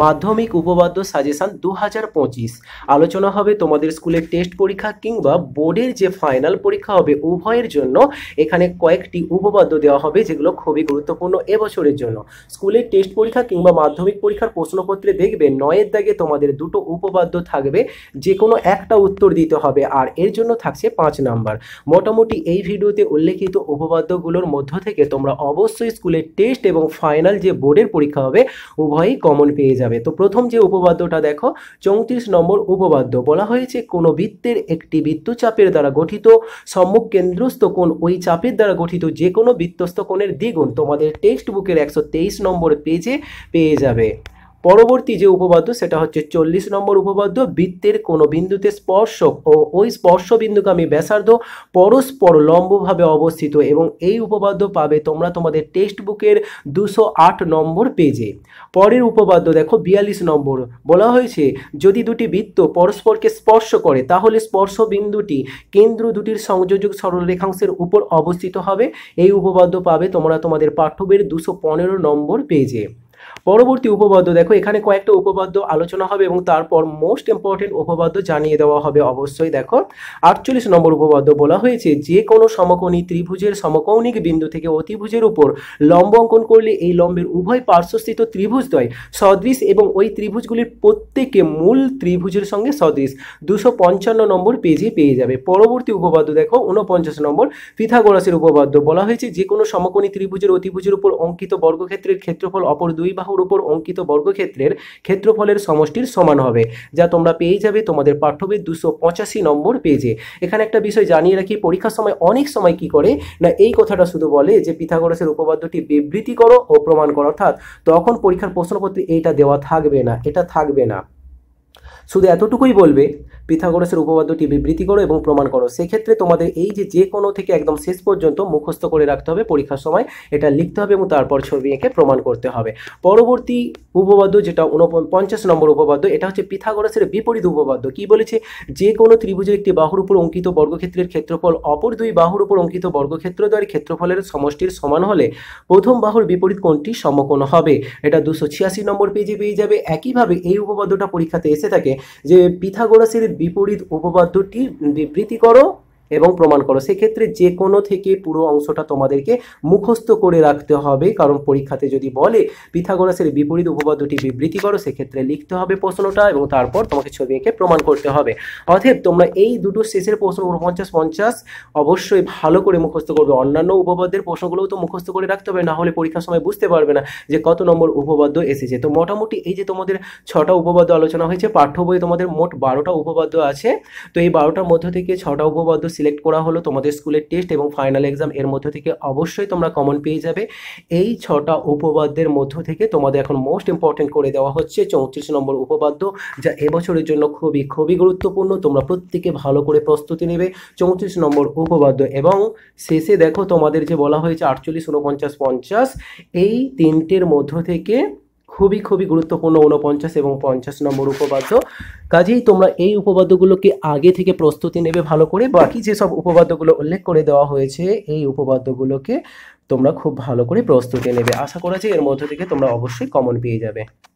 মাধ্যমিক উপবাদ্য সাজেশান দু আলোচনা হবে তোমাদের স্কুলের টেস্ট পরীক্ষা কিংবা বোর্ডের যে ফাইনাল পরীক্ষা হবে উভয়ের জন্য এখানে কয়েকটি উপপাদ্য দেওয়া হবে যেগুলো খুবই গুরুত্বপূর্ণ এবছরের জন্য স্কুলের টেস্ট পরীক্ষা কিংবা মাধ্যমিক পরীক্ষার প্রশ্নপত্রে দেখবে নয়ের দাগে তোমাদের দুটো উপবাদ্য থাকবে যে কোনো একটা উত্তর দিতে হবে আর এর জন্য থাকছে পাঁচ নাম্বার মোটামুটি এই ভিডিওতে উল্লেখিত উপপাদ্যগুলোর মধ্য থেকে তোমরা অবশ্যই স্কুলের টেস্ট এবং ফাইনাল যে বোর্ডের পরীক্ষা হবে উভয়ই কমন পেয়ে যাবে যাবে তো প্রথম যে উপবাদ্যটা দেখো চৌত্রিশ নম্বর উপবাদ্য বলা হয়েছে কোনো বৃত্তের একটি বৃত্তচাপের দ্বারা গঠিত সম্মুখ কেন্দ্রস্থ কোণ ওই চাপের দ্বারা গঠিত যে কোনো বৃত্তস্থ কোণের দ্বিগুণ তোমাদের টেক্সট বুকের একশো নম্বর পেজে পেয়ে যাবে পরবর্তী যে উপপাদ্য সেটা হচ্ছে চল্লিশ নম্বর উপপাদ্য বৃত্তের কোনো বিন্দুতে স্পর্শক ও ওই স্পর্শ বিন্দুকে আমি ব্যাসার্ধ পরস্পর লম্বভাবে অবস্থিত এবং এই উপপাদ্য পাবে তোমরা তোমাদের টেক্সট বুকের দুশো আট নম্বর পেজে পরের উপপাদ্য দেখো বিয়াল্লিশ নম্বর বলা হয়েছে যদি দুটি বৃত্ত পরস্পরকে স্পর্শ করে তাহলে স্পর্শ বিন্দুটি কেন্দ্র দুটির সংযোজক সরলরেখাংশের উপর অবস্থিত হবে এই উপপাদ্য পাবে তোমরা তোমাদের পাঠ্যবের দুশো পনেরো নম্বর পেজে পরবর্তী উপপাদ্য দেখো এখানে কয়েকটা উপপাদ্য আলোচনা হবে এবং তারপর মোস্ট ইম্পর্টেন্ট উপপাদ্য জানিয়ে দেওয়া হবে অবশ্যই দেখো আটচল্লিশ নম্বর উপপাদ্য বলা হয়েছে যে কোনো সমকোণী ত্রিভুজের সমকৌণিক বিন্দু থেকে অতিভুজের উপর লম্ব অঙ্কন করলে এই লম্বের উভয় পার্শ্বস্থিত ত্রিভুজদ্বয় সদৃশ এবং ওই ত্রিভুজগুলির প্রত্যেকে মূল ত্রিভুজের সঙ্গে সদৃশ দুশো পঞ্চান্ন নম্বর পেজে পেয়ে যাবে পরবর্তী উপপাদ্য দেখো ঊনপঞ্চাশ নম্বর পিথাগোরাসের উপপাদ্য বলা হয়েছে যে কোনো সমকোণী ত্রিভুজের অতিভুজের উপর অঙ্কিত বর্গক্ষেত্রের ক্ষেত্রফল অপর দুই দুই বাহুর উপর অঙ্কিত বর্গক্ষেত্রের ক্ষেত্রফলের সমষ্টির সমান হবে যা তোমরা পেয়ে যাবে তোমাদের পাঠ্যবে দুশো পঁচাশি নম্বর পেজে এখানে একটা বিষয় জানিয়ে রাখি পরীক্ষার সময় অনেক সময় কি করে না এই কথাটা শুধু বলে যে পিথাগোরাসের উপপাদ্যটি বিবৃতি করো ও প্রমাণ করো অর্থাৎ তখন পরীক্ষার প্রশ্নপত্রে এইটা দেওয়া থাকবে না এটা থাকবে না শুধু এতটুকুই বলবে পিথাগোরাসের উপপাদ্যটি বিবৃতি করো এবং প্রমাণ করো সেক্ষেত্রে তোমাদের এই যে যে কোনো থেকে একদম শেষ পর্যন্ত মুখস্থ করে রাখতে হবে পরীক্ষার সময় এটা লিখতে হবে এবং তারপর ছবি এঁকে প্রমাণ করতে হবে পরবর্তী উপপাদ্য যেটা উনপঞ্চাশ নম্বর উপপাদ্য এটা হচ্ছে পিথাগোরাসের বিপরীত উপপাদ্য কি বলেছে যে কোনো ত্রিভুজের একটি বাহুর উপর অঙ্কিত বর্গক্ষেত্রের ক্ষেত্রফল অপর দুই বাহুর উপর অঙ্কিত বর্গক্ষেত্র দ্বারা ক্ষেত্রফলের সমষ্টির সমান হলে প্রথম বাহুর বিপরীত কোণটি সমকোণ হবে এটা দুশো ছিয়াশি নম্বর পেজে পেয়ে যাবে একইভাবে এই উপপাদ্যটা পরীক্ষাতে এসে থাকে যে পিথাগোরাসের বিপরীত উপপাদ্যটি বিবৃতি করো এবং প্রমাণ করো সেক্ষেত্রে যে কোনো থেকে পুরো অংশটা তোমাদেরকে মুখস্থ করে রাখতে হবে কারণ পরীক্ষাতে যদি বলে পিথাগোরাসের বিপরীত উপপাদ্যটি বিবৃতি করো সেক্ষেত্রে লিখতে হবে প্রশ্নটা এবং তারপর তোমাকে ছবি এঁকে প্রমাণ করতে হবে অতএব তোমরা এই দুটো শেষের প্রশ্ন পঞ্চাশ পঞ্চাশ অবশ্যই ভালো করে মুখস্থ করবে অন্যান্য উপপাদ্যের প্রশ্নগুলোও তো মুখস্থ করে রাখতে হবে না হলে পরীক্ষার সময় বুঝতে পারবে না যে কত নম্বর উপপাদ্য এসেছে তো মোটামুটি এই যে তোমাদের ছটা উপপাদ্য আলোচনা হয়েছে পাঠ্য বইয়ে তোমাদের মোট বারোটা উপপাদ্য আছে তো এই বারোটার মধ্য থেকে ছটা উপপাদ্য সিলেক্ট করা হলো তোমাদের স্কুলের টেস্ট এবং ফাইনাল এক্সাম এর মধ্য থেকে অবশ্যই তোমরা কমন পেয়ে যাবে এই ছটা উপবাদ্যের মধ্য থেকে তোমাদের এখন মোস্ট ইম্পর্টেন্ট করে দেওয়া হচ্ছে চৌত্রিশ নম্বর উপবাদ্য যা এবছরের জন্য খুবই খুবই গুরুত্বপূর্ণ তোমরা প্রত্যেকে ভালো করে প্রস্তুতি নেবে চৌত্রিশ নম্বর উপবাদ্য এবং শেষে দেখো তোমাদের যে বলা হয়েছে আটচল্লিশ ঊনপঞ্চাশ পঞ্চাশ এই তিনটের মধ্য থেকে খুবই খুবই গুরুত্বপূর্ণ উনপঞ্চাশ এবং পঞ্চাশ নম্বর উপপাদ্য কাজেই তোমরা এই উপপাদ্যগুলোকে আগে থেকে প্রস্তুতি নেবে ভালো করে বাকি যেসব উপপাদ্যগুলো উল্লেখ করে দেওয়া হয়েছে এই উপপাদ্যগুলোকে তোমরা খুব ভালো করে প্রস্তুতি নেবে আশা করা যে এর মধ্য থেকে তোমরা অবশ্যই কমন পেয়ে যাবে